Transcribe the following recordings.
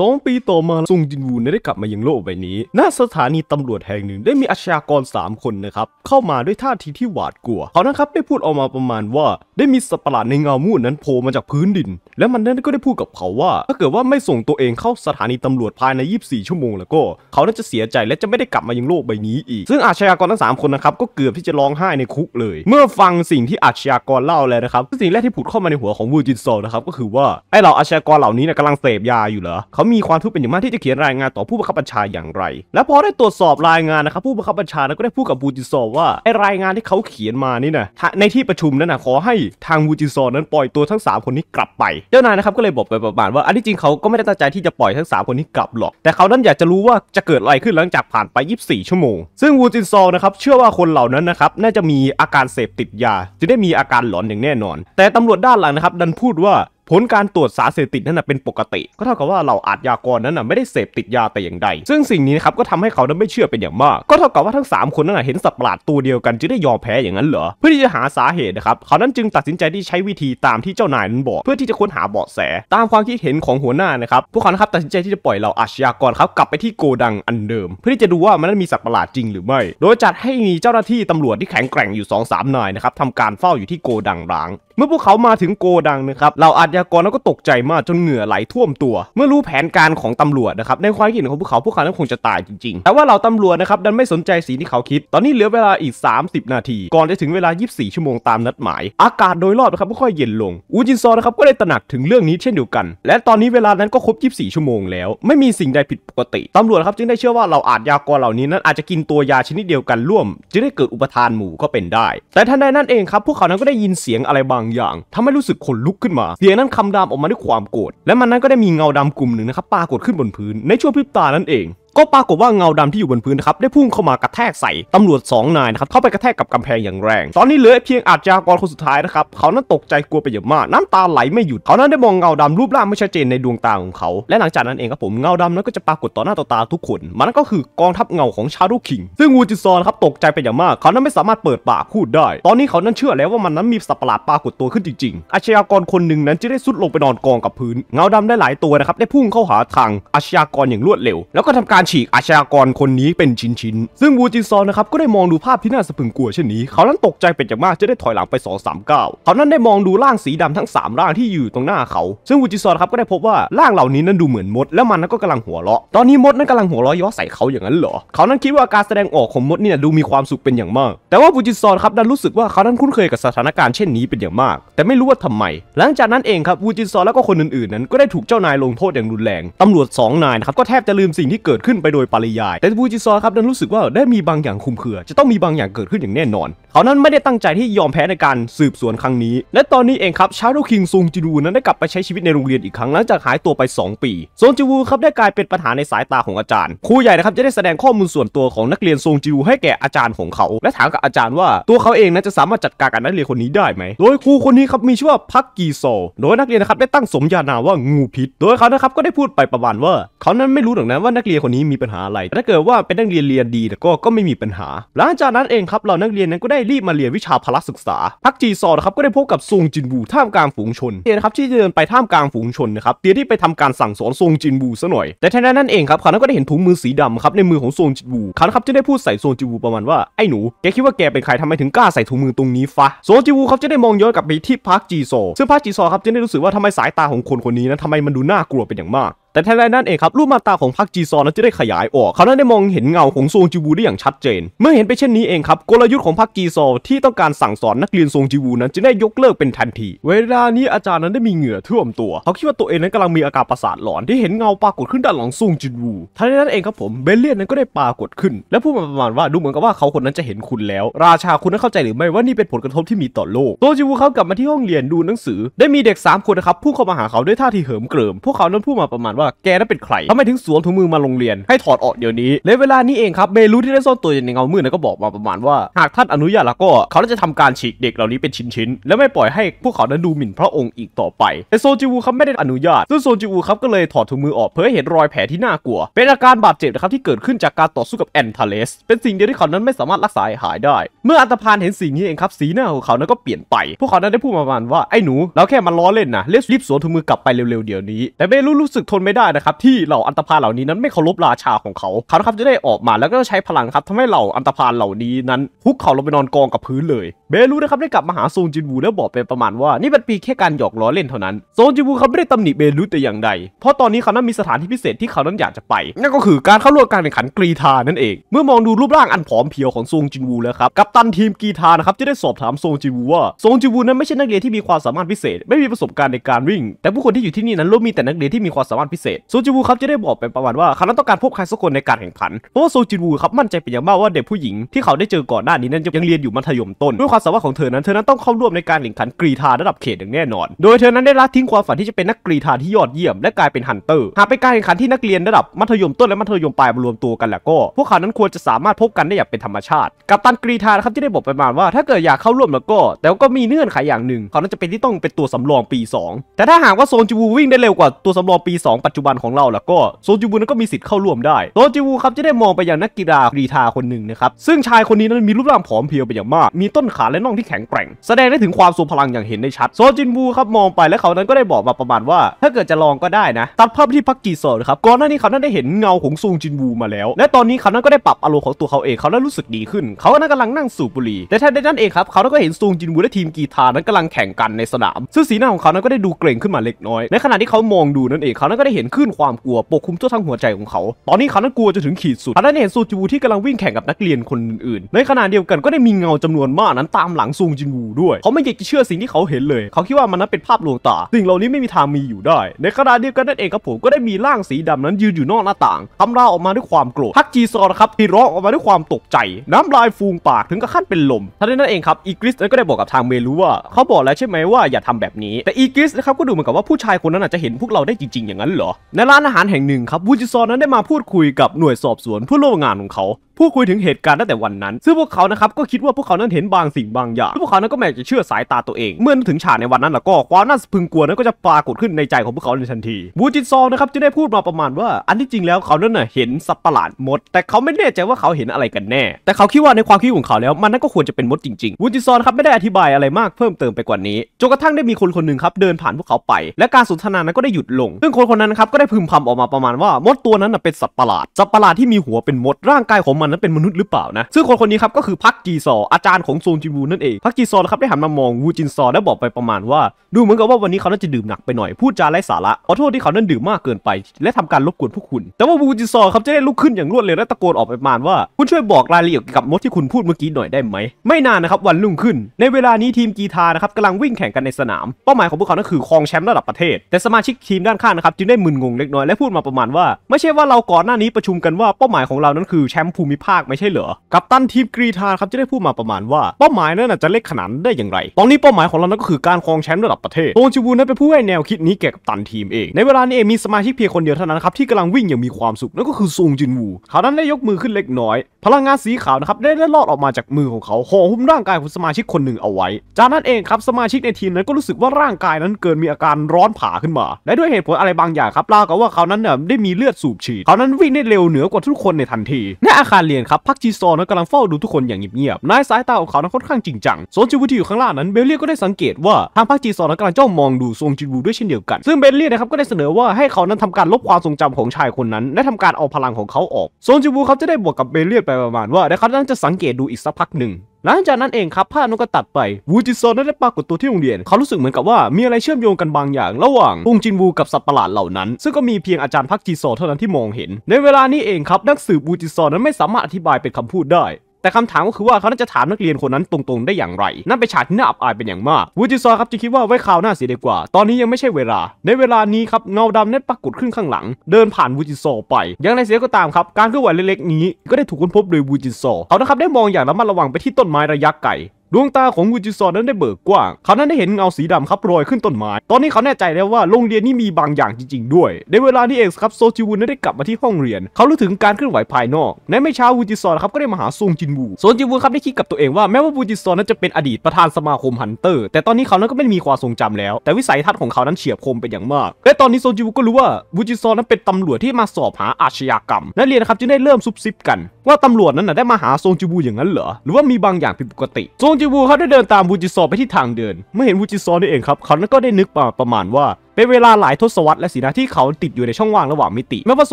สองปีต่อมาซุงจินวูได้กลับมายังโลกใบนี้ณสถานีตำรวจแห่งหนึ่งได้มีอาชญากร 3 คนนะครับเข้ามาด้วยท่าทีที่หวาดกลัว เขานะครับได้พูดออกมาประมาณว่าได้มีสัตว์ประหลาดในเงามืดนั้นโผล่มาจากพื้นดิน และมันนั้นก็ได้พูดกับเขาว่า ถ้าเกิดว่าไม่ส่งตัวเองเข้าสถานีตำรวจภายใน 24 ชั่วโมงแล้วก็ เขาน่าจะเสียใจและจะไม่ได้กลับมายังโลกใบนี้อีกซึ่งอาชญากรทั้ง3คนนะครับก็เกือบที่จะร้องไห้ในคุกเลย เมื่อฟังสิ่งที่อาชญากรเล่าแล้วนะครับสิ่งแรกที่ผุดเข้ามาในหัวของวูจินโซนะครับก็คือว่าไอเหล่าอาชญากรเหล่านี้นกำลังเสพยาอยู่เหรอเขามี ความ ทุกข์เป็น อย่าง มาก ที่จะเขียนรายงาน ต่อ ผู้บังคับบัญชาอย่างไร และพอได้ ตรวจสอบรายงาน นะครับ ผู้บังคับบัญชาก็ได้ พูด กับบูจิซอว่า ไอรายงาน ที่เขาเขียนมา นี่นะในที่ ประชุม นั้นนะขอให้ ทางบูจิซอนั้น ปล่อย ตัว ทั้ง 3 คน นี้ กลับ ไป เจ้านายนะครับ ก็เลยบอกไปประมาณว่า อัน ที่ จริง เขา ก็ ไม่ ได้ ตั้งใจ ที่ จะ ปล่อย ทั้ง3คน นี้ กลับ หรอก แต่ เขา นั้นอยาก จะรู้ว่าจะเกิดอะไรขึ้นหลังจากผ่านไป 24 ชั่วโมง ซึ่งบูจิซอนะครับเชื่อว่าคนเหล่านั้นนะครับน่าจะมีอาการเสพติดยาจะได้มีอาการหลอนอย่างแน่นอน แต่ตำรวจด้านหลังนะครับดันพูดว่าผลการตรวจสารเสพติดนั้นเป็นปกติ ก็เท่ากับว่าเราอาจยากรนั้นไม่ได้เสพติดยาแต่อย่างใดซึ่งสิ่งนี้นครับก็ทำให้เขาไม่เชื่อเป็นอย่างมาก ก็เท่ากับว่าทั้ง 3 คนนั้นเห็นสัตว์ประหลาดตัวเดียวกันจึงได้ยอมแพ้อย่างนั้นเหรอ เพื่อที่จะหาสาเหตุนะครับเขานั้นจึงตัดสินใจที่ใช้วิธีตามที่เจ้านายนั้นบอกเพื่อที่จะค้นหาเบาะแส ตามความคิดเห็นของหัวหน้านะครับพวกเขาครับตัดสินใจที่จะปล่อยเราอาชญากรครับกลับไปที่โกดังอันเดิม เพื่อที่จะดูว่ามันมีสัตว์ประหลาดจริงหรือไม่ โดยจัดให้มีเจ้าหน้าที่ตำรวจที่แข็งแกร่งอยู่2-3นายนะครับทำการเฝ้าอยู่ที่โกดังร้าง เมื่อพวกเขามาถึงโกดังนะครับเราอายากรแล้วก็ตกใจมากจนเหงื่อไหลท่วมตัว เมื่อรู้แผนการของตำรวจนะครับ ในความคิดของพวกเขาพวกเขานั้นคงจะตายจริงๆ แต่ว่าเราตำรวจนะครับ ดันไม่สนใจสิ่งที่เขาคิด ตอนนี้เหลือเวลาอีก 30 นาที ก่อนจะถึงเวลา 24 ชั่วโมงตามนัดหมาย อากาศโดยรอบนะครับค่อยเย็นลง อูจินซอนะครับก็ได้ตระหนักถึงเรื่องนี้เช่นเดียวกัน และตอนนี้เวลานั้นก็ครบ 24 ชั่วโมงแล้ว ไม่มีสิ่งใดผิดปกติตำรวจครับจึงได้เชื่อว่าเราอาจยากรเหล่านี้นั้นอาจจะกินตัวยาชนิดเดียวกันร่วมจึงได้เกิดอุปทานหมู่ก็เป็นได้ แต่ทันใดนั้นเองครับพวกเขานั้นก็ได้ยินเสียงอะไรบางอย่าง ทำให้รู้สึกขนลุกขึ้นมาเสียงนั้นคำรามออกมาด้วยความโกรธ และมันนั้นก็ได้มีเงาดำกลุ่มหนึ่งนะครับปรากฏขึ้นบนพื้น ในช่วงพริบตานั่นเองก็ปรากฏว่าเงาดำที่อยู่บนพื้นนะครับได้พุ่งเข้ามากระแทกใส่ตำรวจ2นายนะครับเข้าไปกระแทกกับกำแพงอย่างแรง ตอนนี้เหลือเพียงอาชญากรคนสุดท้ายนะครับเขานั้นตกใจกลัวไปเยอะมาก น้ำตาไหลไม่หยุดเขานั้นได้มองเงาดำรูปร่างไม่ชัดเจนในดวงตาของเขาและหลังจากนั้นเองครับผมเงาดำนั้นก็จะปรากฏต่อหน้าต่อตาทุกคน มันก็คือกองทัพเงาของชาลูคิง ซึ่งวูจิซอนครับตกใจไปอย่างมากเขานั้นไม่สามารถเปิดปากพูดได้ ตอนนี้เขานั้นเชื่อแล้วว่ามันนั้นมีสัตว์ประหลาดปรากฏตัวขึ้นจริงๆอาชญากรคนหนึ่งนั้นจะได้สุดลงไปนอนกองกับพื้น เงาดำได้หลายตัวนะครับได้พุ่งเข้าหาทางอาชญากรอย่างรวดเร็ว แล้วก็ทำการการฉีกอาชญากรคนนี้เป็นชิ้นๆ ซึ่งวูจินซอนนะครับ ก็ได้มองดูภาพที่น่าสะพึงกลัวเช่นนี้ เขานั้นตกใจเป็นอย่างมากจะได้ถอยหลังไป2อ9เขานั้นได้มองดูร่างสีดำทั้ง 3 ร่างที่อยู่ตรงหน้าเขา ซึ่งวูจินซอนครับก็ได้พบว่า ร่างเหล่านี้นั้นดูเหมือนมด และมันนั้นก็กำลังหัวเราะ ตอนนี้มดนั้นกำลังหัวเราะย้อใส่เขาอย่างนั้นเหรอ เขานั้นคิดว่าการแสดงออกของมดนี่ดูมีความสุขเป็นอย่างมาก แต่ว่าวูจินซอนครับนั้นรู้สึกว่าเขานั้นคุ้นเคยกับสถานการณ์เช่นนี้เป็นอย่างมาก แต่ไม่รู้ว่าทำไมหลังจากนั้นเองครับวูจินซอนแล้วก็คนอื่นๆนั้น ก็ได้ถูกเจ้านายลงโทษอย่างรุนแรงตารวจ2นายนะครับก็แทบจะลืมสิ่งที่เกิดขึ้นขึ้นไปโดยปริยาย แต่ฟูจิซอครับ นั้นรู้สึกว่าได้มีบางอย่างคุมเคือ จะต้องมีบางอย่างเกิดขึ้นอย่างแน่นอน เขานั้นไม่ได้ตั้งใจที่ยอมแพ้ในการสืบสวนครั้งนี้ และตอนนี้เองครับชาโดคิงซงจิวูนั้นได้กลับไปใช้ชีวิตในโรงเรียนอีกครั้งหลังจากหายตัวไป 2 ปีซงจิวูครับได้กลายเป็นปัญหาในสายตาของอาจารย์ครูใหญ่นะครับจะได้แสดงข้อมูลส่วนตัวของนักเรียนซงจิวูให้แก่อาจารย์ของเขา และถามกับอาจารย์ว่าตัวเขาเองนั้นจะสามารถจัดการกับนักเรียนคนนี้ได้ไหม โดยครูคนนี้ครับมีชื่อว่าพักกีโซโดยนักเรียนนะครับได้ตั้งสมญานาว่างูพิษโดยเขานะครับก็ได้พูดไปประมาณว่า เขานั้นไม่รู้หรอกนะว่านักเรียนคนนี้ี้มีปัญหาอะไรแต่ถ้าเกิดว่าเป็นนักเรียนเรียนดีก็ก็ไม่มีปัญหา หลังจากนั้นเองครับเรานักเรียนนั้นก็ได้รีบมาเรียนวิชาพละศึกษา พักจีซอนะครับก็ได้พบกับซงจินบูท่ามกลางฝูงชนเตียนครับที่เดินไปท่ามกลางฝูงชนนะครับเตียที่ไปทำการสั่งสอนซงจินบูซะหน่อย แต่ทันใดนั้นเองครับเขาก็ได้เห็นถุงมือสีดำครับในมือของซงจินบูเขาครับจะได้พูดใส่ซงจินบูประมาณว่าไอ้หนูแกคิดว่าแกเป็นใครทำไมถึงกล้าใส่ถุงมือตรงนี้ฟะซงจินบูครับจะได้มองย้อนกลับไปที่พักจีซอซึ่งพักจีซอครับจะได้รู้สึกว่าทำไมสายตาของคนคนนี้นะทำไมมันดูน่ากลัวเป็นอย่างมากแต่ทนายนั่นเองครับ รูปมาตาของพรรคจีซอนนั้นจะได้ขยายออกเขานั้นได้มองเห็นเงาของซงจิวูได้อย่างชัดเจน เมื่อเห็นไปเช่นนี้เองครับ กลยุทธ์ของพรรคจีซอที่ต้องการสั่งสอนนักเรียนซงจิวูนั้นจะได้ยกเลิกเป็นทันที เวลานี้อาจารย์นั้นได้มีเหงื่อท่วมตัว เขาคิดว่าตัวเองนั้นกำลังมีอาการประสาทหลอนที่เห็นเงาปรากฏขึ้นด้านหลังซงจิวูทนายนั่นเองครับผมเบลเลียนนั้นก็ได้ปรากฏขึ้น และพูดมาประมาณว่าดูเหมือนกับว่าเขาคนนั้นจะเห็นคุณแล้ว ราชาคุณนั้นเข้าใจหรือไม่ว่านี่เป็นผลกระทบที่มีต่อโลกซจิวูเขากลับมาที่ห้องเรียนดูหนังสือ ได้มีเด็ก 3 คนนะครับพูดเข้ามาหาเขาด้วยท่าทีเหิมเกริมพวกเขานั้นพูดมาประมาณว่าแกนั้นเป็นใครทำไมถึงสวมถุงมือมาโรงเรียน ให้ถอดออกเดี๋ยวนี้ และเวลานี้เองครับเบรูที่ได้ซ่อนตัวอยู่ในเงามืดก็บอกมาประมาณว่า หากท่านอนุญาตแล้วก็เขาจะทำการฉีกเด็กเหล่านี้เป็นชิ้นๆและไม่ปล่อยให้พวกเขานั้นดูหมิ่นพระองค์อีกต่อไปแต่โซจิวูครับไม่ได้อนุญาตซึ่งโซจิวูครับก็เลยถอดถุงมือออกเพื่อให้เห็นรอยแผลที่น่ากลัว เป็นอาการบาดเจ็บนะครับที่เกิดขึ้นจากการต่อสู้กับแอนทาเลสเป็นสิ่งเดียวที่เขานั้นไม่สามารถรักษาหายได้ เมื่ออัตพานเห็นสิ่งนี้เองครับ สีหน้าของเขานั้นก็เปลี่ยนไปพวกเขานั้นได้พูดประมาณว่าไอ้หนูเราแค่มาล้อเล่นนะรีบสวมถุงมือกลับไปเร็วๆ เดี๋ยวนี้แต่เบรรู้สึกทนไม่ไม่ได้นะครับที่เหล่าอันตพาเหล่านี้นั้นไม่เคารพราชาของเขาเขาครับจะได้ออกมาแล้วก็ใช้พลังครับทำให้เหล่าอันตพาเหล่านี้นั้นฮุกเขาลงไปนอนกองกับพื้นเลยเบรูนะครับได้กลับมาหาโซนจินวูแล้วบอกไปประมาณว่านี่เป็นปีแค่การหยอกล้อเล่นเท่านั้นโซนจินวูเขาไม่ได้ตำหนิเบรูแต่อย่างใดเพราะตอนนี้เขานั้นมีสถานที่พิเศษที่เขานั้นอยากจะไปนั่นก็คือการเข้าร่วมการแข่งขันกรีธานั่นเอง เมื่อมองดูรูปร่างอันผอมเพียวของโซนจินวูแล้วครับกัปตันทีมกีธานะครับจะได้สอบถามโซนจินวูว่าโซนจินวูนั้นไม่ใช่นักเรียนที่มีความสามารถพิเศษไม่มีประสบการณ์ในการวิ่ง แต่ผู้คนที่อยู่ที่นี่นั้นล้วนมีแต่นักเรียนที่มีความสามารถพิเศษโซจิวูครับจะได้บอกเป็นประมาณว่าเขาต้องการพบใครสักคนในการแข่งขันเพราะว่าโซจิวูครับมั่นใจเป็นอย่างมากว่าเด็กผู้หญิงที่เขาได้เจอก่อนหน้านี้นั้นยังเรียนอยู่มัธยมต้นด้วยความสามารถของเธอนั้นเธอนั้นต้องเข้าร่วมในการแข่งขันกรีธาระดับเขตอย่างแน่นอน โดยเธอนั้นได้ละทิ้งความฝันที่จะเป็นนักกรีธาที่ยอดเยี่ยมและกลายเป็นฮันเตอร์หากเป็นการแข่งขันที่นักเรียนระดับมัธยมต้นและมัธยมปลายมารวมตัวกันแล้วก็พวกเขานั้นควรจะสามารถพบกันได้อย่างเป็นธรรมชาติกับตันกรีธาครับที่ได้บอกประมาณว่า ถ้าเกิดอยากเข้าร่วมแล้วก็ แต่ก็มีเงื่อนไขอย่างหนึ่ง เขาต้นจะเป็นที่ต้องเป็นตัวสำรองปี 2 แต่ถ้าหากว่าโซนจูวูวิ่งได้เร็วกว่าตัวสำรองปี 2จจุบันของเราแล้วก็โซจิบุนั้นก็มีสิทธิ์เข้าร่วมได้ โซจิบุครับจะได้มองไปยังนักกีฬากรีธาคนหนึ่งนะครับ ซึ่งชายคนนี้นั้นมีรูปร่างผอมเพรียวไปอย่างมาก มีต้นขาและน่องที่แข็งแกร่ง แสดงได้ถึงความสูงพลังอย่างเห็นได้ชัด โซจินบูครับมองไปและเขานั้นก็ได้บอกมาประมาณว่า ถ้าเกิดจะลองก็ได้นะ ตัดภาพที่พักกีโซนะครับ ก่อนหน้านี้เขานั้นได้เห็นเงาของซูงจินบูมาแล้ว และตอนนี้เขานั้นก็ได้ปรับอารมณ์ของตัวเขาเอง เขาได้รู้สึกดีขึ้น เขานั้นกำลังนั่งสูบบุหรี่ แต่ท่นไดนั้นเองครับเขาก็เห็นซูงจินบูและทีมกีตาร์นั้นกำลังแข่งกันในสนาม ซึ่งสีหน้าของเขานั้นก็ได้ดูเกรงขึ้นมาเล็กน้อยในขณะที่เขามองดูนั่นเองเขานั้นก็ได้เห็นขึ้นความกลัว ปกคลุมทั่วทั้งหัวใจของเขา ตอนนี้เขานั้นกลัวจะถึงขีดสุดขณะได้เห็นซูจิวูที่กำลังวิ่งแข่งกับนักเรียนคนอื่นๆ ในขณะเดียวกันก็ได้มีเงาจำนวนมากนั้นตามหลังซูจินวูด้วย เขาไม่อยากจะเชื่อสิ่งที่เขาเห็นเลย เขาคิดว่ามันนั้นเป็นภาพลวงตา สิ่งเหล่านี้ไม่มีทางมีอยู่ได้ ในขณะเดียวกันนั่นเองครับผมก็ได้มีร่างสีดำนั้นยืนอยู่นอกหน้าต่างคำราออกมาด้วยความโกรธฮักจีซอนะครับที่ร้องออกมาด้วยความตกใจ น้ำลายฟูงปากถึงกับขั้นเป็นลมท่านนั้นเองครับอีกริสก็ได้บอกกับทางเมลูว่าเขาบอกแล้วใช่ไหมว่าอย่าทำแบบนี้ แต่อีกริสนะครับก็ดูเหมือนกับว่าผู้ชายคนนั้นอาจจะเห็นพวกเราได้จริง ๆอย่างนั้นเหรหรอในร้านอาหารแห่งหนึ่งครับวูจิซอนนั้นได้มาพูดคุยกับหน่วยสอบสวนผู้ร่วมงานของเขาพูดคุยถึงเหตุการณ์ตั้งแต่วันนั้นซึ่งพวกเขานะครับก็คิดว่าพวกเขานั้นเห็นบางสิ่งบางอย่าง พวกเขานั้นก็แม้จะเชื่อสายตาตัวเอง เมื่อถึงฉากในวันนั้นแล้วก็ความน่าสะพึงกลัวนั้นก็จะปรากฏขึ้นในใจของพวกเขาในทันที วูจิซองนะครับจึงได้พูดมาประมาณว่าอันที่จริงแล้วเขานั้นน่ะเห็นสัตว์ประหลาดมด แต่เขาไม่แน่ใจว่าเขาเห็นอะไรกันแน่ แต่เขาคิดว่าในความคิดของเขาแล้ว มันนั้นก็ควรจะเป็นมดจริงๆวูจิซองครับไม่ได้อธิบายอะไรมากเพิ่มเติมไปกว่านี้จนกระทั่งได้มีคนคนหนึ่งครับเดินผ่านพวกเขาไป และการสนทนานั้นก็ได้หยุดลงซึ่งคนคนนั้นนั้นครับก็ได้พึมพำออกมาประมาณว่ามดตัวนั้นเป็นสัตว์ประหลาดสัตว์ประหลาดที่มีหัวเป็นมดร่างกายของมันนั้นเป็นมนุษย์หรือเปล่านะ ซึ่งคนคนนี้ครับก็คือพักจีซออาจารย์ของโซนจิบูนั่นเองพักจีซอครับได้หันมามองวูจินซอและบอกไปประมาณว่า ดูเหมือนกับว่าวันนี้เขาน่าจะดื่มหนักไปหน่อยพูดจาไร้สาระขอโทษที่เขานั้นดื่มมากเกินไป และทำการรบกวนพวกคุณ แต่ว่าวูจินซอครับจะได้ลุกขึ้นอย่างรวดเร็วและตะโกนออกไปประมาณว่าคุณช่วยบอกรายละเอียดกับมดที่คุณพูดเมื่อกี้หน่อยได้ไหมไม่นานนะครับวันรุ่งขึ้น ในเวลานี้ทีมกีตานะครับกำลังวิ่งแข่งกันในสนามเป้าหมายของพวกเขานันคือครองแชมป์ระดับประเทศ แต่สมาชิกทีมด้านข้างนะครับจึงได้มึนงงเล็กน้อยและพูดมาประมาณว่า ไม่ใช่ว่าเราก่อนหน้านี้ประชุมกันว่าเป้าหมายของเรานั้นคือแชมป์ภูมิภาคไม่ใช่เหรอกัปตันทีมกรีธาครับจะได้พูดมาประมาณว่าเป้าหมายนั้นจะเล็กขนาดได้อย่างไร ตอนนี้เป้าหมายของเรานั้นก็คือ การครองแชมป์ระดับประเทศโทนจิวูนั้นเป็นผู้ให้แนวคิดนี้แก่กัปตันทีมเอง ในเวลานี้เองมีสมาชิกเพียงคนเดียวเท่านั้นครับที่กำลังวิ่งอย่างมีความสุขนั่นก็คือซงจินวูเขานั้นได้ยกมือขึ้นเล็กน้อย พลังงานสีขาวนะครับได้ได้ลอดออกมาจากมือของเขาห่อหุ้มร่างกายของสมาชิกคนหนึ่งเอาไว้ จากนั้นเองครับสมาชิกในทีมนั้นก็รู้สึกว่าร่างกายนั้นเกินมีอาการร้อนผาขึ้นมาและด้วยเหตุผลอะไรบางอย่างครับเล่ากับว่าเขานั้นเนี่ยได้มีเลือดสูบฉีดเขานั้นวิ่งได้เร็วเหนือกว่าทุกคนในทันทีในอาคารเรียนครับพักจีซอนั้นกำลังเฝ้าดูทุกคนอย่างเงียบๆนายสายตาของเขานั้นค่อนข้างจริงจังโซนจิวุที่อยู่ข้างล่างนั้นเบลเลียก็ได้สังเกตว่าทางพักจีซอนั้นกำลังจ้องมองดูทรงจิวูด้วยเช่นเดียวกัน ซึ่งเบลเลียนะครับก็ได้เสนอว่าให้เขานั้นทำการลบความทรงจำของชายคนนั้นและทำการเอาพลังของเขาออกโซนจิวูเขาจะได้บอกกับเบลเลียไปประมาณว่า๋ยวเขานั้นจะสังเกตดูอีกสักพักหนึ่งหลังจากนั้นเองครับภาพนั้นก็ตัดไป วูจิซอนได้ปรากฏตัวที่โรงเรียน เขารู้สึกเหมือนกับว่ามีอะไรเชื่อมโยงกันบางอย่างระหว่างองจินวูกับสัตว์ประหลาดเหล่านั้น ซึ่งก็มีเพียงอาจารย์พักจีซอเท่านั้นที่มองเห็น ในเวลานี้เองครับนักสืบวูจิซอนนั้นไม่สามารถอธิบายเป็นคำพูดได้แต่คำถามก็คือว่าเขานจะถามนักเรียนคนนั้นตรงๆได้อย่างไร นั่นเป็นฉากที่น่าอับอายเป็นอย่างมากวูจิซอครับจะคิดว่าไว้คราวหน้าเสียดีกว่าตอนนี้ยังไม่ใช่เวลา ในเวลานี้ครับเงาดำได้ปรากฏขึ้นข้างหลัง เดินผ่านวูจิซอไป อย่างไรเสียก็ตามครับ การเคลื่อนไหวเล็กๆ นี้ก็ได้ถูกค้นพบโดยวูจิซอเขานะครับได้มองอย่างระมัดระวังไปที่ต้นไม้ระยะไกลดวงตาของกุจิซอนนั้นได้เบิกกว้าง เขานั้นได้เห็นเงาสีดำครับลอยขึ้นต้นไม้ ตอนนี้เขาแน่ใจแล้วว่าโรงเรียนนี้มีบางอย่างจริงๆด้วย ในเวลานี้เองครับโซจิวุนนั้นได้กลับมาที่ห้องเรียน เขารู้ถึงการเคลื่อนไหวภายนอก ในไม่ช้าวุจิซอนครับก็ได้มาหาซงจินวูซงจินวูครับได้คิดกับตัวเอง ว่า แม้ว่าวุจิซอนนั้นจะเป็นอดีตประธานสมาคมฮันเตอร์ แต่ตอนนี้เขานั้นก็ไม่มีความทรงจำแล้ว แต่วิสัยทัศน์ของเขานั้นเฉียบคมเป็นอย่างมาก และตอนนี้โซจิวุก็รู้ว่าวูจิซอนนั้นเป็นตำรวจที่มาสอบหาอาชญากรรมนักเรียนครับจึงได้เริ่มซุบซิบกัน ว่าตำรวจนั้นน่ะได้มาหาซงจิบูอย่างนั้นเหรอหรือว่ามีบางอย่างผิดปกติซงจิวูเขาได้เดินตามวูจิซอไปที่ทางเดิน เมื่อเห็นวูจิซอนี่เองครับ เขานั้นก็ได้นึกประมาณว่าเป็นเวลาหลายทศวรรษและสินะที่เขาติดอยู่ในช่องว่างระหว่างมิติแม้ว่าโซ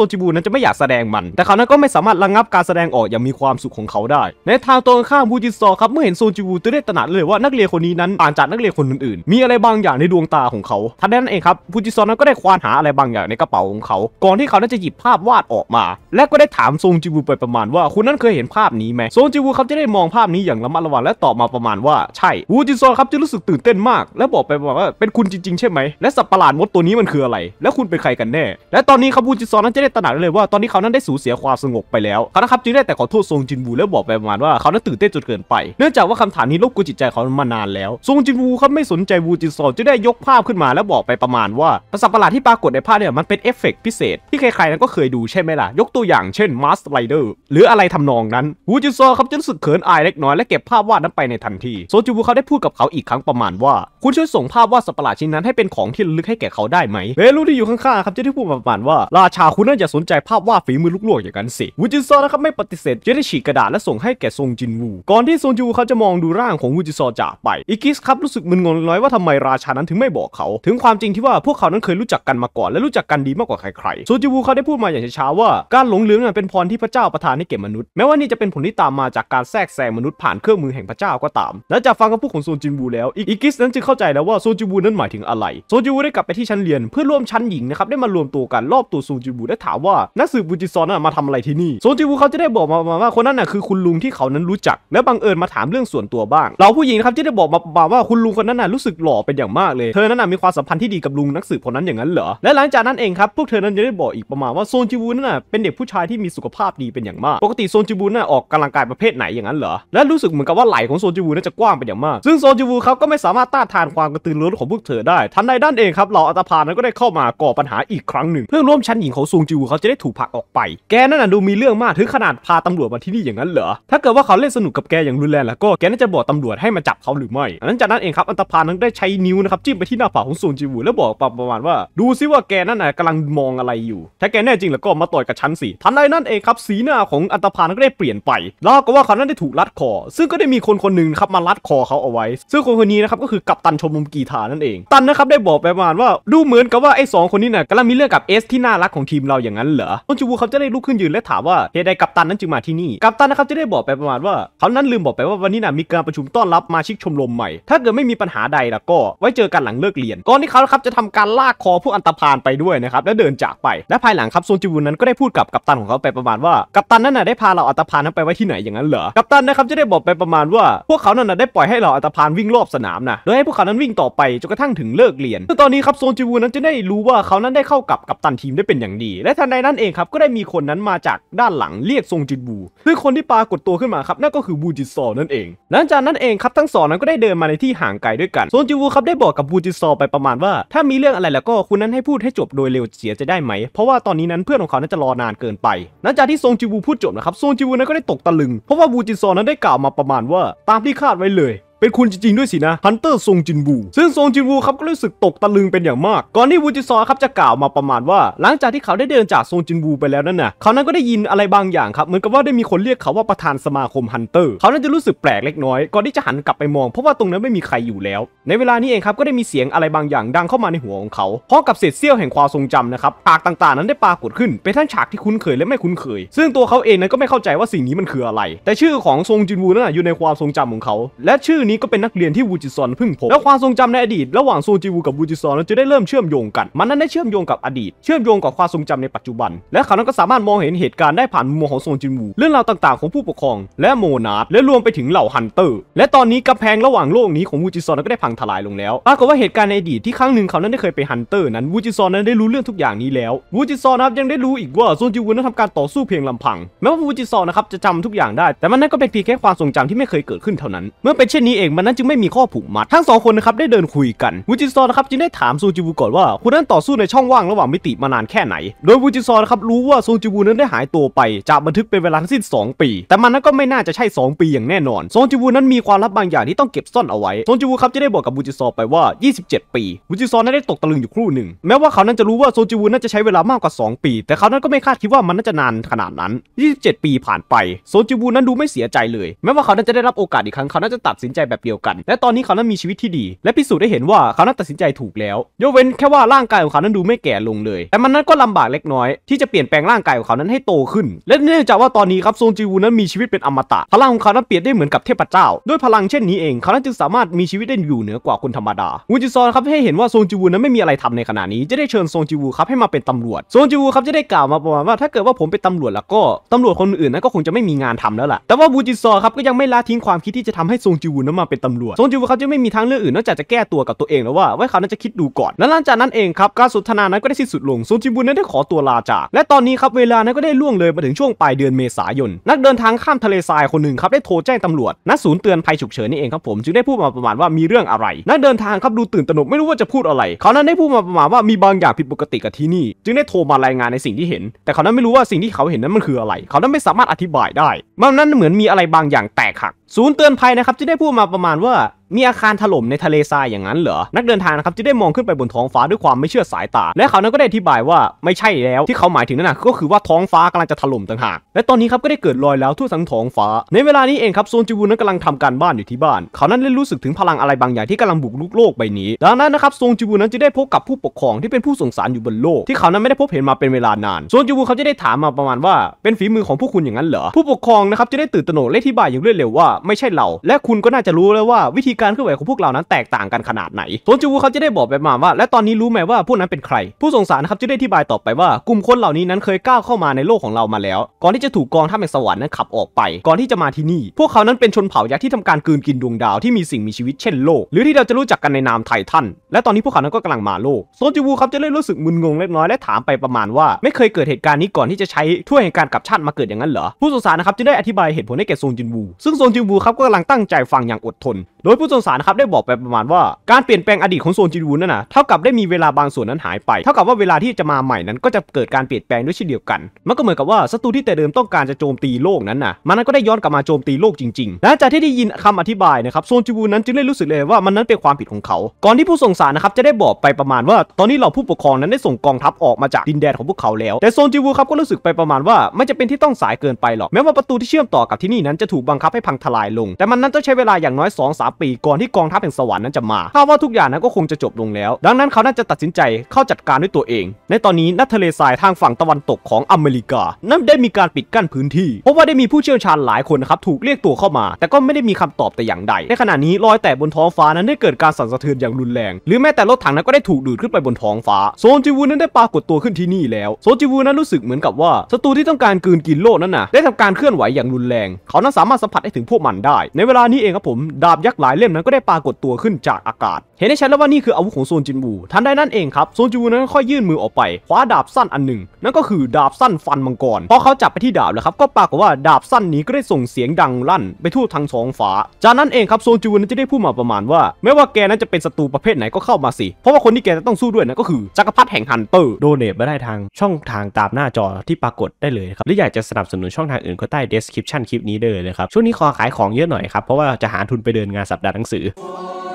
จิบูนั้นจะไม่อยากแสดงมัน แต่เขานั้นก็ไม่สามารถระงงับการแสดงออกอย่างมีความสุขของเขาได้ ในทางตรงข้ามบูจิซอครับเมื่อเห็นโซจิบูจะได้ตระหนักเลยว่านักเรียนคนนี้นั้นต่างจากนักเรียนคนอื่น ๆ มีอะไรบางอย่างในดวงตาของเขาทันใดนั้นเองครับบูจิซอนั้นก็ได้ควานหาอะไรบางอย่างในกระเป๋าของเขา ก่อนที่เขานั้นจะหยิบภาพวาดออกมาและก็ได้ถามโซจิบูไปประมาณว่าคุณนั้นเคยเห็นภาพนี้ไหมโซจิบูครับจะได้มองภาพนี้อย่างระมัดระวังและตอบมาประมาณว่าใช่บูจิซอครับจะรู้สึกตื่นเต้นมาก และบอกไปว่าเป็นคุณจริงๆ ใช่ไหมและสับปะหลาานมดตัวนี้มันคืออะไร และคุณเป็นใครกันแน่ และตอนนี้คาบูจิซอนนั้นจะได้ตระหนักเลยว่าตอนนี้เขานั้นได้สูญเสียความสงบไปแล้ว เขานะครับ จึงได้แต่ขอโทษซงจินวูและบอกไปประมาณว่าเขานั้นตื่นเต้นจนเกินไป เนื่องจากว่าคำถามนี้ลบกุจิตใจเขามานานแล้ว ซงจินวูเขาไม่สนใจวูจิซอนจึงได้ยกภาพขึ้นมาแล้วบอกไปประมาณว่าภาษาประหลาดที่ปรากฏในภาพเนี่ยมันเป็นเอฟเฟกพิเศษ ที่ใครๆนั้นก็เคยดูใช่ไหมล่ะ ยกตัวอย่างเช่นมาสไลเดอร์หรืออะไรทำนองนั้น วูจิซอครับจึงสึกเขินอายเล็กน้อยและเก็บภาพวาดนั้นไปในทันทีโซจูบูเขาได้พูดกับเขาอีกครั้งประมาณว่า คุณช่วยส่งภาพวาดสัตว์ประหลาดชิ้นนั้นให้เป็นของที่ลึกใแก่เขาได้ไหม เวลูที่อยู่ข้างๆ ครับจะได้พูดประมาณว่าราชาคุณน่าจะสนใจภาพวาดฝีมือลูกหลวงอย่างนั้นสิ วูจินซอนะครับไม่ปฏิเสธจะได้ฉีกกระดาษ และส่งให้แก่ซงจินวู ก่อนที่ซงจินวูเขาจะมองดูร่างของวูจินซอจากไป อิกิสครับรู้สึกมึนงงน้อย ว่าทำไมราชานั้นถึงไม่บอกเขา ถึงความจริงที่ว่าพวกเขานั้นเคยรู้จักกันมาก่อน และรู้จักกันดีมากกว่าใครๆซงจินวูเขาได้พูดมาอย่างช้าๆว่าการหลงลืมเป็นพรที่พระเจ้าประทานให้แก่มนุษย์แม้ว่านี่จะเป็นผลที่ตามมาจากการแทรกแซงมนุษย์ผ่านเครื่องมือแห่งพระเจ้าก็ตามและจากฟังคำพูดของซงจินวูแล้วอิกิสนั้นจึงเข้าใจแล้วว่าซงจินูนั้นหมายถึงอะไรซงจินูได้กลับไปที่ชั้นเรียนเพื่อร่วมชั้นหญิงนะครับได้มารวมตัวกันรอบตัวซูจิบุได้ถามว่านักสืบบูจิซอนน่ะมาทำอะไรที่นี่ซูจิบุเขาจะได้บอกมาว่าคนนั้นน่ะคือคุณลุงที่เขานั้นรู้จัก และบังเอิญมาถามเรื่องส่วนตัวบ้างเราผู้หญิงครับจะได้บอกมาว่าคุณลุงคนนั้นน่ะรู้สึกหล่อเป็นอย่างมากเลยเธอนั้นน่ะมีความสัมพันธ์ที่ดีกับลุงนักสืบคนนั้นอย่างนั้นเหรอและหลังจากนั้นเองครับ พวกเธอนั้นจะได้บอกอีกประมาณว่าโซนจิบุนั้นน่ะเป็นเด็กผู้ชายที่มีสุขภาพดีเป็นอย่างมากปกติโซนจิบุน่ะออกกำลังกายประเภทไหนอย่างนั้นเหรอและรู้สึกเหมือนกับว่าไหล่ของโซนจิบนจะกว้างเป็นอย่างมากซึ่งโซนจิบเขาก็ไม่สามารถต้านทานความกระตือรือร้นของพวกเธอได้ทันใดด้านเองครับเ่าอัตภานนั้นก็ได้เข้ามาก่อปัญหาอีกครั้งหนึ่งเพื่อร่วมชั้นหญิงของซูงจิวเขาจะได้ถูกผลักออกไป แกนั่นน่ะดูมีเรื่องมากถึงขนาดพาตำรวจมาที่นี่อย่างนั้นเหรอถ้าเกิดว่าเขาเล่นสนุกกับแกอย่างรุนแรงแล้วก็แกน่าจะบอกตำรวจให้มาจับเขาหรือไม่อันนั้นจากนั้นเองครับ อัตภานนั้นได้ใช้นิ้วนะครับจิ้มไปที่หน้าผากของซูงจิวแล้วบอกประมาณว่า ดูซิว่าแกนั่นน่ะกำลังมองอะไรอยู่ถ้าแกแน่จริงแล้วก็มาต่อยกับฉันสิทันใดนั่นเองครับสีหน้าของอัตภานก็ได้เปลี่ยนไปแล้วก็ว่าเขานั้นได้ถูกลัดคอ ซึ่งก็ได้มีคนคนหนึ่งครับมาลัดคอเขาเอาไว้ ซึ่งคนคนนี้นะครับก็คือกัปตันชมุมกีธานั่นเองตันนะครับได้บอกประมาณว่าดูเหมือนกับว่าไอ้สองคนนี้น่ะกำลังมีเรื่องกับเอสที่น่ารักของทีมเราอย่างนั้นเหรอต้นจูบูเขาจะได้ลุกขึ้นยืนและถามว่าเหตุใดกัปตันนั้นจึงมาที่นี่กัปตันนะครับจะได้บอกไปประมาณว่าเขานั้นลืมบอกไปว่าวันนี้น่ะมีการประชุมต้อนรับมาชิกชมรมใหม่ ถ้าเกิดไม่มีปัญหาใดแล้วก็ไว้เจอกันหลังเลิกเรียนก่อนที่เขาครับจะทำการลากคอผู้อันตรพานไปด้วยนะครับแล้วเดินจากไปและภายหลังครับโซนจูวูนั้นก็ได้พูดกับกัปตันของเขาไปประมาณว่า กัปตันนั้นน่ะได้พาเราอันตรพานนั้นไปไว้ที่ไหนอย่างนั้นเหรอกัปตันนะครับจะได้บอกไปประมาณว่า พวกเขานั้นน่ะได้ปล่อยให้เราอันตรพานวิ่งรอบสนามนะโดยให้พวกเขานั้นวิ่งต่อไปจนกระทั่งถึงเลิกเรียนซึ่งตอนนี้ครับโซนจิวูนั้นจะได้รู้ว่าเขานั้นได้เข้ากับกัปตันทีมได้เป็นอย่างดี และทันใดนั้นเองครับก็ได้มีคนนั้นมาจากด้านหลังเรียกโซงจิวูซึ่งคนที่ปรากฏตัวขึ้นมาครับนั่นก็คือบูจิซอนั่นเองหลังจากนั้นเองครับทั้งสองนั้นก็ได้เดินมาในที่ห่างไกลด้วยกันโซนจิวูครับได้บอกกับบูจิซอไปประมาณว่า ถ้ามีเรื่องอะไรแล้วก็คุณนั้นให้พูดให้จบโดยเร็วเสียจะได้ไหม เพราะว่าตอนนี้นั้นเพื่อนของเขานั้นจะรอนานเกินไปหลังจากที่โซงจิวูพูดจบนะครับโซนจิวูนั้นก็ได้ตกตะลึง เพราะว่าบูจิซอนั้นได้กล่าวมาประมาณว่าตามที่คาดไว้เลยเป็นคุณจริงๆด้วยสินะฮันเตอร์ซงจินบูซึ่งซงจินบูครับก็รู้สึกตกตะลึงเป็นอย่างมาก ก่อนที่วูจิซอครับจะกล่าวมาประมาณว่า หลังจากที่เขาได้เดินจากซงจินบูไปแล้วนั่นน่ะเขานั้นก็ได้ยินอะไรบางอย่างครับเหมือนกับว่าได้มีคนเรียกเขาว่า ประธานสมาคมฮันเตอร์เขานั้นจะรู้สึกแปลกเล็กน้อย ก่อนที่จะหันกลับไปมอง เพราะว่าตรงนั้นไม่มีใครอยู่แล้ว ในเวลานี้เองครับก็ได้มีเสียงอะไรบางอย่างดังเข้ามาในหัวของเขาพร้อมกับเศษเสี้ยวแห่งความทรงจำนะครับปากต่างๆ นั้นได้ปรากฏขึ้นเป็นทั้งฉากที่คุ้นเคยและไม่คุ้นเคย ซึ่งตัวเขาเองนั้นก็ไม่เข้าใจว่าสิ่งนี้มันคืออะไร แต่ชื่อของซงจินวูนั่นอยู่ในความทรงจำของเขา และชื่อนี้ก็เป็นนักเรียนที่วูจิซอนพึ่งพบ และความทรงจำในอดีตระหว่างโซจิวูกับวูจิซอนจะได้เริ่มเชื่อมโยงกัน มันนั้นได้เชื่อมโยงกับอดีตเชื่อมโยงกับความทรงจำในปัจจุบัน และเขานั้นก็สามารถมองเห็น เหตุการณ์ได้ผ่านมุมมองของโซจิวูเรื่องราวต่าง ๆของผู้ปกครอง และโมนาดและรวมไปถึงเหล่าฮันเตอร์และตอนนี้กำแพงระหว่างโลกนี้ของวูจิซอนก็ได้พังทลายลงแล้วปรากฏว่าเหตุการณ์ในอดีตที่ครั้งหนึ่งเขานั้นได้เคยไปฮันเตอร์นั้นวูจิซอนนั้นได้รู้เรื่องทุกอย่างนี้แล้ววูจิซอนนะครับยังได้รู้อีกว่าซูจิวูนั้นทำการต่อสู้เพียงลำพังแม้ว่าวูจิซอนนะครับจะจำทุกอย่างได้แต่มันนั้นก็เป็นเพียงแค่ความทรงจำที่ไม่เคยเกิดขึ้นเท่านั้น เมื่อเป็นเช่นนี้เองมันนั้นจึงไม่มีข้อผูกมัดทั้งสองคนนะครับได้เดินคุยกันวูจิซอนะครับจึงได้ถามซูจิบุก่อนว่าคุณนั้นต่อสู้ในช่องว่างระหว่างมิติมานานแค่ไหน โดยวูจิซอนะครับรู้ว่าซูจิบุนั้นได้หายตัวไปจากบันทึกเป็นเวลาทั้งสิ้น2 ปี แต่มันนั้นก็ไม่น่าจะใช่2 ปีอย่างแน่นอนซูจิบุนั้นมีความลับบางอย่างที่ต้องเก็บซ่อนเอาไว้ซูจิบุครับจะได้บอกกับวูจิซอไปว่า 27 ปีวูจิซอนั้นได้ตกตะลึงอยู่ครู่หนึ่ง แม้ว่าเขานั้นจะรู้ว่าซูจิบูนั้นจะใช้เวลามากกว่า 2 ปี แต่เขานั้นก็ไม่คาดคิดว่ามันน่าจะนานขนาดนั้น 27 ปีผ่านไปซูจิบูนั้นดูไม่เสียใจเลย แม้ว่าเขานั้นจะได้รับโอกาสอีกครั้งเขาน่าจะตัดสินใจแบบเดียวกันและตอนนี้เขานั้นมีชีวิตที่ดี และพิสูจน์ได้เห็นว่า เขานั้นตัดสินใจถูกแล้วยกเว้นแค่ว่าร่างกายของเขานั้นดูไม่แก่ลงเลย แต่มันนั้นก็ลำบากเล็กน้อย ที่จะเปลี่ยนแปลงร่างกายของเขานั้นให้โตขึ้น และเนื่องจากว่าตอนนี้ครับโซนจีวูนั้น มีชีวิตเป็นอมตะพลังของเขานั้นเปลี่ยนได้เหมือนกับเทพเจ้าด้วยพลังเช่นนี้เองเขานั้นจึงสามารถมีชีวิตได้อยู่เหนือกว่าคนธรรมดาวูจิซอนครับให้เห็นว่าโซนจิวูนั้นไม่มีอะไรทำในขณะนี้ จะได้เชิญโซนจิวูครับให้มาเป็นตำรวจซนจีวูครับจะได้กล่าวมาประมาณว่า ถ้าเกิดว่าผมเป็นตารวจแล้วก็ตารวจคนอื่นนั้นก็คงจะไม่มีงานทำแล้วล่ะ แต่ว่าวูจิซอนครับก็ยังไม่ละทิ้งความคิดที่จะทำให้ซนจิวูนั้นมาเป็นตำรวจซงจิวเขาจะไม่มีทางเลือกอื่นนอกจากจะแก้ตัวกับตัวเองแล้วว่าไว้เขานั้นจะคิดดูก่อนและหลังจากนั้นเองครับการสนทนานั้นก็ได้สิ้นสุดลงซงจิบุนนั้นได้ขอตัวลาจาก และตอนนี้ครับเวลานั้นก็ได้ล่วงเลยมาถึงช่วงปลายเดือนเมษายน นักเดินทางข้ามทะเลทรายคนหนึ่งครับได้โทรแจ้งตำรวจณศูนย์เตือนภัยฉุกเฉินนี่เองครับผมจึงได้พูดมาประมาณว่ามีเรื่องอะไรนักเดินทางครับดูตื่นตระหนกไม่รู้ว่าจะพูดอะไร เขานั้นได้พูดมาประมาณว่ามีบางอย่างผิดปกติกับที่นี่จึงได้โทรมารายงานในสิ่งที่เห็น แต่เขานั้นไม่รู้ว่าสิ่งที่เขาเห็นนั้นมันคืออะไร เขานั้นไม่สามารถอธิบายได้มันนั้นเหมือนมีอะไรบางอย่างแตกหักศูนย์เตือนภัยนะครับที่ได้พูดมาประมาณว่ามีอาคารถล่มในทะเลทรายอย่างนั้นเหรอ นักเดินทางนะครับจะได้มองขึ้นไปบนท้องฟ้าด้วยความไม่เชื่อสายตา และเขานั้นก็ได้อธิบายว่าไม่ใช่แล้วที่เขาหมายถึงนั่นะก็คือว่าท้องฟ้ากำลังจะถล่มต่างหากและตอนนี้ครับก็ได้เกิดรอยแล้วทั่วทั้งท้องฟ้า ในเวลานี้เองครับโซนจิวูนั้นกำลังทำการบ้านอยู่ที่บ้าน เขานั้นได้รู้สึกถึงพลังอะไรบางอย่างที่กำลังบุกลุกโลกใบนี้ ดังนั้นนะครับโซนจิวูนั้นจะได้พบกับผู้ปกครองที่เป็นผู้สงสารอยู่บนโลก ที่เขานั้นไม่ได้พบเห็นมาเป็นเวลานานโซนจิวูเขาจะได้ถามมาประมาณว่า เป็นฝีมือของผู้คุณอย่างนั้นเหรอผู้ปกครองนะครับจะได้ตื่นตระหนกและอธิบายอย่างรวดเร็วว่าไม่ใช่เราและคุณก็น่าจะรู้แล้วว่าวิธีการเคลื่อนไหวของพวกเหล่านั้นแตกต่างกันขนาดไหนโซนจูวูเขาจะได้บอกไปมาว่า และตอนนี้รู้ไหมว่าผู้นั้นเป็นใคร ผู้สงสารครับจะได้อธิบายต่อไปว่ากลุ่มคนเหล่านี้นั้นเคยก้าวเข้ามาในโลกของเรามาแล้ว ก่อนที่จะถูกกองทัพแห่งสวรรค์นั้นขับออกไป ก่อนที่จะมาที่นี่ พวกเขานั้นเป็นชนเผ่ายักษ์ที่ทำการกิืนกินดวงดาวที่มีสิ่งมีชีวิตเช่นโลก หรือที่เราจะรู้จักกันในนามไททันและตอนนี้พวกเขานั้นก็กำลังมาโลกโซนจูวูครับจะได้รู้สึกมึนงงเล็กน้อยและถามไปประมาณว่า ไม่เคยเกิดเหตุการณ์นี้ก่อนที่จะใช้ถ้วยแห่งการกับชาติมาเกิดอย่างนั้นเหรอผู้สงสารนะครับจะได้อธิบายเหตุผลให้แก่โซนจูวูซึ่งโซนจูวูครับก็กำลังตั้งใจฟังอย่างอดทนโดยผู้ผู้สงสารนะครับได้บอกไปประมาณว่า การเปลี่ยนแปลงอดีตของโซนจินวูนั่นนะเท่ากับได้มีเวลาบางส่วนนั้นหายไปเท่ากับว่าเวลาที่จะมาใหม่นั้นก็จะเกิดการเปลี่ยนแปลงด้วยเช่นเดียวกันมันก็เหมือนกับว่าศัตรูที่แต่เดิมต้องการจะโจมตีโลกนั้นนะมันนั้นก็ได้ย้อนกลับมาโจมตีโลกจริงๆหลังจากที่ได้ยินคำอธิบายนะครับโซนจินวูนั้นจึงได้รู้สึกเลยว่ามันนั้นเป็นความผิดของเขา ก่อนที่ผู้สงสารนะครับจะได้บอกไปประมาณว่า ตอนนี้เราผู้ปกครองนั้นได้ส่งกองทัพออกมาจากดินแดนของพวกเขาแล้วแต่โซนจินวูครับก็รู้สึกไปประมาณว่าไม่จะเป็นที่ต้องสายเกินไปหรอก แม้ว่าประตูที่เชื่อมต่อกับที่นี่นั้นจะถูกบังคับให้พังทลายลง แต่มันนั้นต้องใช้เวลาอย่างน้อย2-3ปีก่อนที่กองทัพแห่งสวรรค์นั้นจะมาคาดว่าทุกอย่างนั้นก็คงจะจบลงแล้ว ดังนั้นเขาน่าจะตัดสินใจเข้าจัดการด้วยตัวเอง ในตอนนี้นัททะเลทรายทางฝั่งตะวันตกของอเมริกา นั้นได้มีการปิดกั้นพื้นที่ เพราะว่าได้มีผู้เชี่ยวชาญหลายคนนะครับถูกเรียกตัวเข้ามา แต่ก็ไม่ได้มีคำตอบแต่อย่างใด ในขณะนี้รอยแต่บนท้องฟ้านั้นได้เกิดการสั่นสะเทือนอย่างรุนแรง หรือแม้แต่รถถังนั้นก็ได้ถูกดูดขึ้นไปบนท้องฟ้า โซนจิวูนั้นได้ปรากฏตัวขึ้นที่นี่แล้ว โซนจิวูนั้นรู้สึกเหมือนกับว่าศัตรูที่ต้องการกืนกินโลกนั้นน่ะได้ทำการเคลื่อนไหวอย่างรุนแรง เขานั้นสามารถสัมผัสได้ถึงพวกมันได้ในเวลานี้เองครับผมดาบยักษ์หลายเลมนั้นก็ได้ปรากฏตัวขึ้นจากอากาศ เห็นได้ชัดแล้วว่านี่คืออาวุธของโซนจินบูทันใดนั่นเองครับโซนจินบูนั้นค่อยยื่นมือออกไปคว้าดาบสั้นอันหนึ่งนั่นก็คือดาบสั้นฟันมังกรพอเขาจับไปที่ดาบแล้วครับ ก็ปรากฏว่าดาบสั้นนี้ก็ได้ส่งเสียงดังลั่น ไปทั่วทั้งสองฝาจากนั้นเองครับโซนจินบูนั้นจะได้พูดมาประมาณว่าไม่ว่าแกนั้นจะเป็นศัตรูประเภทไหนก็เข้ามาสิเพราะว่าคนที่แกจะต้องสู้ด้วยนันก็คือจักรพรรดิแห่งฮันเตอร์โดเนทมาได้ทางช่องทางตามหน้าจอที่ปรากฏได้เลย ครับหรืออยากจะสนับสนุนช่องทางอื่นก็ใต้ description คลิปนี้เลยนะครับช่วงนี้ขอขายของเยอะหน่อยครับเพราะว่าจะหาทุนไปเดินงานสัปดาห์หนังสือ